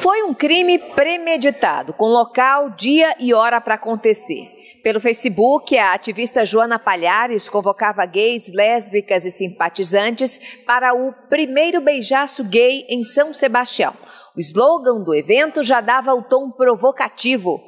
Foi um crime premeditado, com local, dia e hora para acontecer. Pelo Facebook, a ativista Joana Palhares convocava gays, lésbicas e simpatizantes para o primeiro beijaço gay em São Sebastião. O slogan do evento já dava o tom provocativo: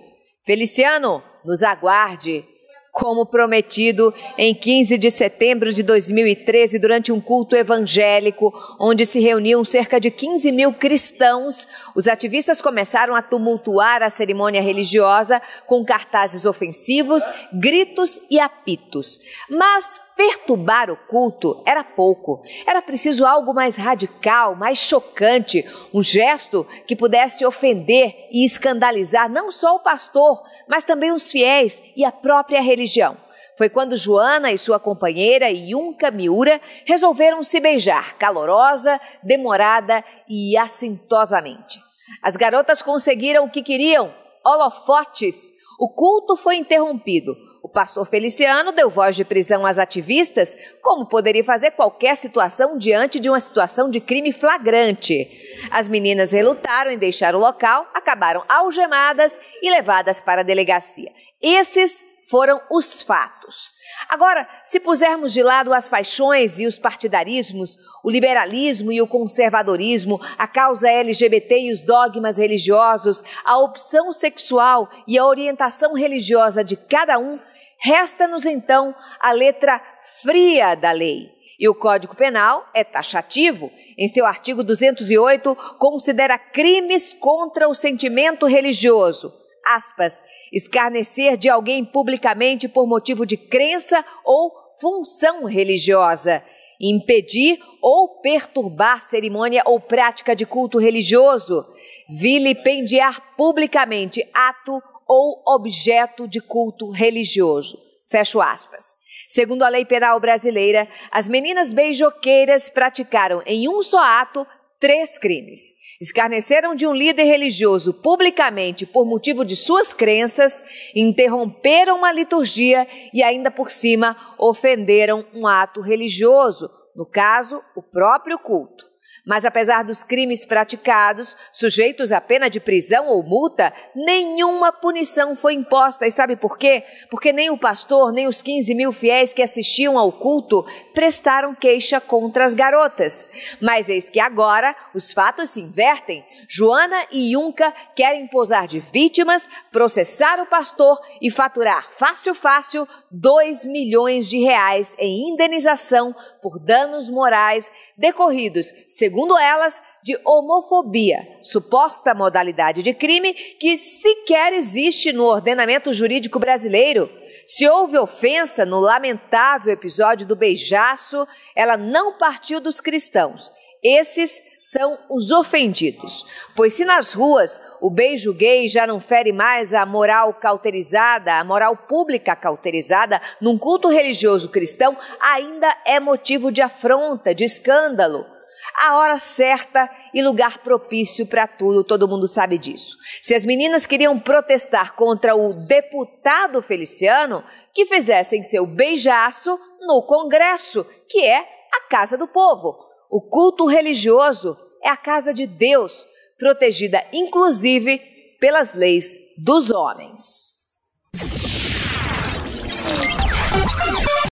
Feliciano, nos aguarde, como prometido em 15 de setembro de 2013, durante um culto evangélico, onde se reuniam cerca de 15 mil cristãos, os ativistas começaram a tumultuar a cerimônia religiosa com cartazes ofensivos, gritos e apitos. Mas, Perturbar o culto era pouco. Era preciso algo mais radical, mais chocante, um gesto que pudesse ofender e escandalizar não só o pastor, mas também os fiéis e a própria religião. Foi quando Joana e sua companheira Yunka Miura resolveram se beijar, calorosa, demorada e assintosamente. As garotas conseguiram o que queriam: holofotes. O culto foi interrompido pastor Feliciano deu voz de prisão às ativistas, como poderia fazer qualquer situação diante de uma situação de crime flagrante. As meninas relutaram em deixar o local, acabaram algemadas e levadas para a delegacia. Esses foram os fatos. Agora, se pusermos de lado as paixões e os partidarismos, o liberalismo e o conservadorismo, a causa LGBT e os dogmas religiosos, a opção sexual e a orientação religiosa de cada um, Resta-nos então a letra fria da lei. E o Código Penal é taxativo. Em seu artigo 208, considera crimes contra o sentimento religioso. Aspas, escarnecer de alguém publicamente por motivo de crença ou função religiosa, impedir ou perturbar cerimônia ou prática de culto religioso, vilipendiar publicamente ato ou objeto de culto religioso. Fecho aspas. Segundo a lei penal brasileira, as meninas beijoqueiras praticaram em um só ato três crimes. Escarneceram de um líder religioso publicamente por motivo de suas crenças, interromperam uma liturgia e, ainda por cima, ofenderam um ato religioso, no caso, o próprio culto. Mas apesar dos crimes praticados, sujeitos à pena de prisão ou multa, nenhuma punição foi imposta. E sabe por quê? Porque nem o pastor, nem os 15 mil fiéis que assistiam ao culto prestaram queixa contra as garotas. Mas eis que agora os fatos se invertem. Joana e Yunca querem posar de vítimas, processar o pastor e faturar fácil, fácil 2 milhões de reais em indenização por danos morais decorridos, segundo elas, de homofobia, suposta modalidade de crime que sequer existe no ordenamento jurídico brasileiro. Se houve ofensa no lamentável episódio do beijaço, ela não partiu dos cristãos. Esses são os ofendidos. Pois se nas ruas o beijo gay já não fere mais a moral cauterizada, a moral pública cauterizada, num culto religioso cristão ainda é motivo de afronta, de escândalo a hora certa e lugar propício para tudo, todo mundo sabe disso. Se as meninas queriam protestar contra o deputado Feliciano, que fizessem seu beijaço no Congresso, que é a casa do povo. O culto religioso é a casa de Deus, protegida inclusive pelas leis dos homens.